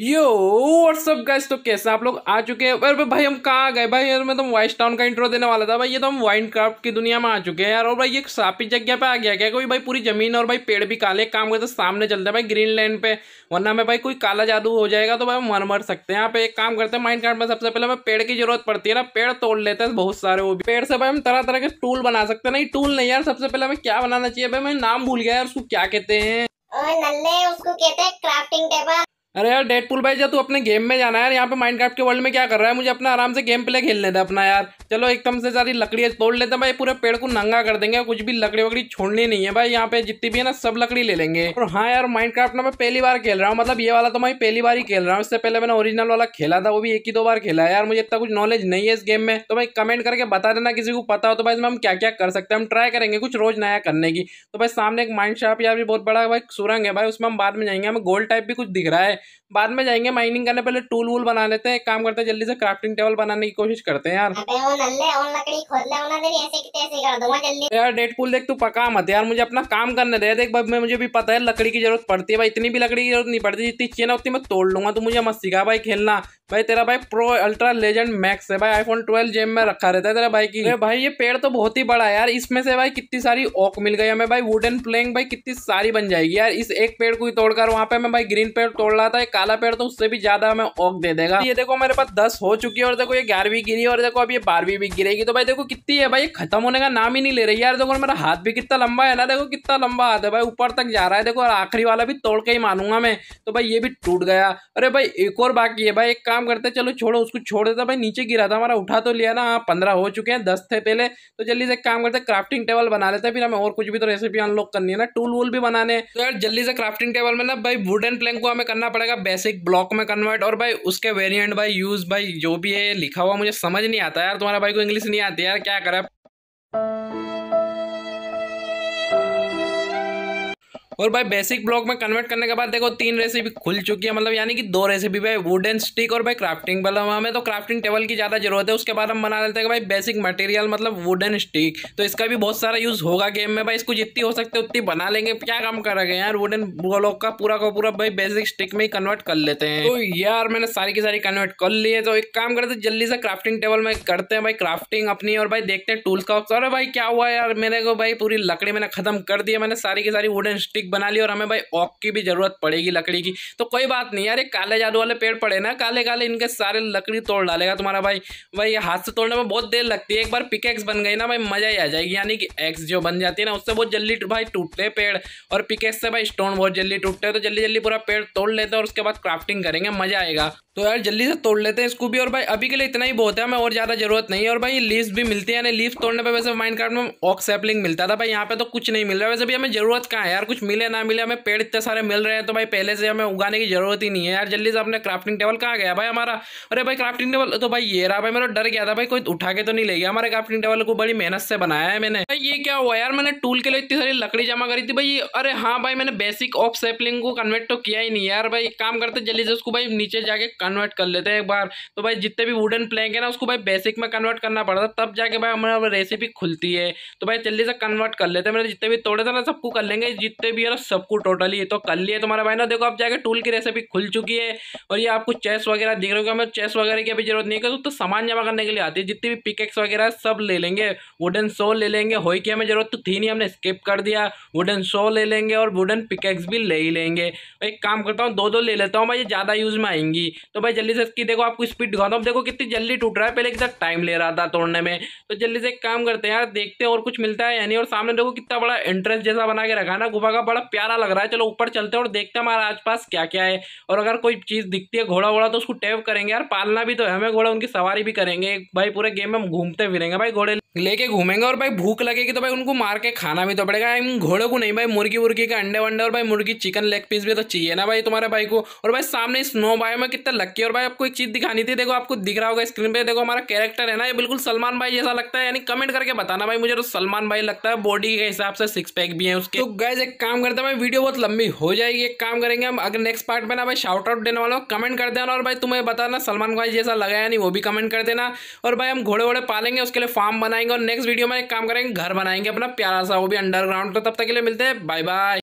यो WhatsApp guys तो कैसे आप लोग आ चुके हैं अरे भाई हम कहाँ गए भाई यार मैं तो वाइस टाउन का इंट्रो देने वाला था भाई ये तो हम वाइन क्राफ्ट की दुनिया में आ चुके हैं यार और भाई ये सापी जगह पे आ गया क्या कोई भाई पूरी जमीन और भाई पेड़ भी काले काम करते सामने चलते हैं भाई ग्रीन लैंड पे वरना में भाई कोई काला जादू हो जाएगा तो भाई हम मर मर सकते हैं यहाँ पे एक काम करते हैं माइंड क्राफ्ट में सबसे पहले हमें पेड़ की जरूरत पड़ती है ना पेड़ तोड़ लेते हैं बहुत सारे वो भी पेड़ से भाई हम तरह तरह के टूल बना सकते हैं नहीं टूल नहीं यार सबसे पहले हमें क्या बनाना चाहिए भाई मैं नाम भूल गया यार उसको क्या कहते हैं उसको कहते हैं क्राफ्टिंग टेबल अरे यार डेडपुल भाई जब तू अपने गेम में जाना है यार यहाँ पे माइंड के वर्ल्ड में क्या कर रहा है मुझे अपना आराम से गेम प्ले खेलने दे अपना यार चलो एकदम से सारी लकड़ियाँ तोड़ लेते हैं भाई पूरे पेड़ को नंगा कर देंगे कुछ भी लकड़ी वकड़ी छोड़नी नहीं है भाई यहाँ पे जितनी भी है ना सब लकड़ी ले लेंगे और हाँ यार माइंड क्राफ्ट ना मैं पहली बार खेल रहा हूँ मतलब ये वाला तो मैं पहली बार ही खेल रहा हूँ इससे पहले मैंने ओरिजिनल वाला खेला था वो भी एक ही दो बार खेला है यार मुझे इतना कुछ नॉलेज नहीं है इस गेम में तो भाई कमेंट करके बता देना किसी को पता हो तो भाई इसमें हम क्या क्या कर सकते हैं हम ट्राई करेंगे कुछ रोज नया करने की तो भाई सामने एक माइंड शॉप यार भी बहुत बड़ा भाई सुरंग है भाई उसमें हम बाद में जाएंगे हमें गोल्ड टाइप भी कुछ दिख रहा है बाद में जाएंगे माइनिंग करने पहले टूल वूल बना लेते हैं काम करते हैं जल्दी से क्राफ्टिंग टेबल बनाने की कोशिश करते हैं यार यार डेट पुल देख तू पका मत यार मुझे अपना काम करने दे देख भाई मुझे भी पता है लकड़ी की जरूरत पड़ती है भाई इतनी भी लकड़ी की जरूरत नहीं पड़ती जितनी चाहिए ना उतनी मैं तोड़ लूंगा तू मुझे मत सिखा भाई खेलना भाई तेरा भाई प्रो अल्ट्रा लेजेंड मैक्स है भाई आईफोन ट्वेल्व जेम में रखा रहता है तेरा भाई की भाई ये पेड़ तो बहुत ही बड़ा है यार इसमें से भाई कितनी सारी ओक मिल गई हमें भाई वुडन प्लेंग भाई कितनी सारी बन जाएगी यार इस एक पेड़ को ही तोड़कर वहाँ पे मैं भाई ग्रीन पेड़ तोड़ रहा था काला पेड़ तो उससे भी ज्यादा हमें ओक दे देगा ये देखो मेरे पास दस हो चुकी है और देखो ये ग्यारहवीं गिरी और देखो अब ये बारहवीं आरबी भी गिरेगी तो भाई देखो कितनी है भाई खत्म होने का नाम ही नहीं ले रही यार देखो मेरा हाथ भी कितना लंबा है ना देखो कितना लंबा हाथ है भाई ऊपर तक जा रहा है देखो और आखिरी वाला भी तोड़ के ही मानूंगा मैं तो भाई ये भी टूट गया अरे भाई एक और बाकी है भाई एक काम करते चलो छोड़ो उसको छोड़ देता भाई नीचे गिरा था हमारा उठा तो लिया ना हाँ पंद्रह हो चुके हैं दस थे पहले तो जल्दी से एक काम करते क्राफ्टिंग टेबल बना लेते फिर हमें और कुछ भी तो रेसिपी अनलॉक करनी है ना टूल वूल भी बनाने तो यार जल्दी से क्राफ्टिंग टेबल में ना भाई वुडन प्लैंक को हमें करना पड़ेगा बेसिक ब्लॉक में कन्वर्ट और भाई उसके वेरियंट भाई यूज भाई जो भी है लिखा हुआ मुझे समझ नहीं आता यार तुम्हारा हमारा भाई को इंग्लिश नहीं आती यार क्या करें और भाई बेसिक ब्लॉक में कन्वर्ट करने के बाद देखो तीन रेसिपी खुल चुकी है मतलब यानी कि दो रेसिपी भाई वुड एंड स्टिक और भाई क्राफ्टिंग मतलब हमें तो क्राफ्टिंग टेबल की ज़्यादा जरूरत है उसके बाद हम बना लेते हैं भाई बेसिक मटेरियल मतलब वुड एंड स्टिक तो इसका भी बहुत सारा यूज़ होगा गेम में भाई इसको जितनी हो सकती है उतनी बना लेंगे क्या काम करेंगे यार वुडन ब्लॉक का पूरा का पूरा भाई बेसिक स्टिक में ही कन्वर्ट कर लेते हैं तो यार मैंने सारी की सारी कन्वर्ट कर ली है तो एक काम करते जल्दी से क्राफ्टिंग टेबल में करते हैं भाई क्राफ्टिंग अपनी और भाई देखते हैं टूल्स का अरे भाई क्या हुआ यार मेरे को भाई पूरी लकड़ी मैंने खत्म कर दी है मैंने सारी की सारी वुडन स्टिक स्टिक बना ली और हमें भाई ऑक की भी ज़रूरत पड़ेगी लकड़ी की तो कोई बात नहीं यार ये काले जादू वाले पेड़ पड़े ना काले काले इनके सारे लकड़ी तोड़ डालेगा तुम्हारा भाई भाई हाथ से तोड़ने में बहुत देर लगती है एक बार पिकेक्स बन गई ना भाई मज़ा ही आ जाएगी यानी कि एक्स जो बन जाती है ना उससे बहुत जल्दी भाई टूटते पेड़ और पिकेक्स से भाई स्टोन बहुत जल्दी टूटते हैं तो जल्दी जल्दी पूरा पेड़ तोड़ लेते हैं और उसके बाद क्राफ्टिंग करेंगे मज़ा आएगा तो यार जल्दी से तोड़ लेते हैं इसको भी और भाई अभी के लिए इतना ही बहुत है हमें और ज़्यादा जरूरत नहीं है और भाई लीव्स भी मिलती है यानी लीव तोड़ने पे वैसे माइंड कार्ड में ऑक सैपलिंग मिलता था भाई यहाँ पे तो कुछ नहीं मिल रहा है वैसे भी हमें जरूरत कहाँ है यार कुछ मिले ना मिले हमें पेड़ इतने सारे मिल रहे हैं तो भाई पहले से हमें उगाने की जरूरत ही नहीं है यार जल्दी से अपने क्राफ्टिंग टेबल कहाँ गया भाई हमारा अरे भाई क्राफ्टिंग टेबल तो भाई ये रहा भाई मेरा डर गया था भाई कोई उठा के तो नहीं ले गया हमारे क्राफ्टिंग टेबल को बड़ी मेहनत से बनाया है मैंने भाई ये क्या हुआ यार मैंने टूल के लिए इतनी सारी लकड़ी जमा करी थी भाई अरे हाँ भाई मैंने बेसिक ऑफ सैपलिंग को कन्वर्ट तो किया ही नहीं यार भाई काम करते जल्दी से उसको भाई नीचे जाके कन्वर्ट कर लेते हैं एक बार तो भाई जितने भी वुडन प्लैंक है ना उसको भाई बेसिक में कन्वर्ट करना पड़ता तब जाके भाई हमारा रेसिपी खुलती है तो भाई जल्दी से कन्वर्ट कर लेते हैं मेरे जितने भी तोड़े थे ना सबको कर लेंगे जितने भी है ना सबको टोटली तो कर लिए तुम्हारा भाई ना देखो आप जाके टूल की रेसिपी खुल चुकी है और ये आपको चेस वगैरह दिख रहे हो हमें चेस वगैरह की अभी जरूरत नहीं है तो, तो सामान जमा करने के लिए आती है जितनी भी पिकेक्स वगैरह सब ले लेंगे वुडन सो ले लेंगे हो की हमें जरूरत तो थी नहीं हमने स्किप कर दिया वुडन सो ले लेंगे और वुडन पिकेक्स भी ले ही लेंगे एक काम करता हूँ दो दो ले लेता हूँ भाई ज़्यादा यूज़ में आएंगी तो भाई जल्दी से इसकी देखो आपको स्पीड दिखाता हूँ देखो कितनी जल्दी टूट रहा है पहले कितना टाइम ले रहा था तोड़ने में तो जल्दी से एक काम करते हैं यार देखते हैं और कुछ मिलता है यानी और सामने देखो कितना बड़ा इंटरेस्ट जैसा बना के रखा ना गुफा का बड़ा प्यारा लग रहा है चलो ऊपर चलते हैं और देखते हैं हमारे आस क्या क्या है और अगर कोई चीज़ दिखती है घोड़ा वोड़ा तो उसको टैप करेंगे यार पालना भी तो है हमें घोड़ा उनकी सवारी भी करेंगे भाई पूरे गेम में हम घूमते फिरेंगे भाई घोड़े लेके घूमेंगे और भाई भूख लगेगी तो भाई उनको मार के खाना भी तो पड़ेगा इन घोड़ों को नहीं भाई मुर्गी वुर्गी के अंडे वंडे और भाई मुर्गी चिकन लेग पीस भी तो चाहिए ना भाई तुम्हारे भाई को और भाई सामने स्नो भाई में कितना लक्की और भाई आपको एक चीज़ दिखानी थी देखो आपको दिख रहा होगा स्क्रीन पे देखो हमारा कैरेक्टर है ना ये बिल्कुल सलमान भाई जैसा लगता है यानी कमेंट करके बताना भाई मुझे तो सलमान भाई लगता है बॉडी के हिसाब से सिक्स पैक भी है उसके तो एक काम करते हैं भाई वीडियो बहुत लंबी हो जाएगी एक काम करेंगे हम अगर नेक्स्ट पार्ट में ना भाई शाउट आउट देने वाला हूँ कमेंट कर देना और भाई तुम्हें बताना सलमान भाई जैसा लगा या नहीं वो भी कमेंट कर देना और भाई हम घोड़े वोड़े पालेंगे उसके लिए फार्म बनाएंगे करेंगे और नेक्स्ट वीडियो में एक काम करेंगे घर बनाएंगे अपना प्यारा सा वो भी अंडरग्राउंड तो तब तक के लिए मिलते हैं बाय बाय